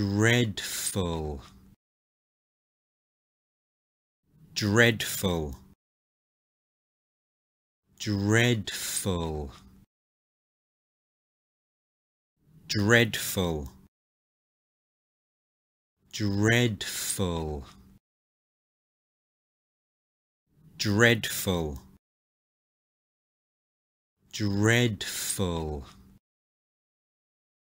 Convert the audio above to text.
dreadful dreadful dreadful dreadful dreadful dreadful dreadful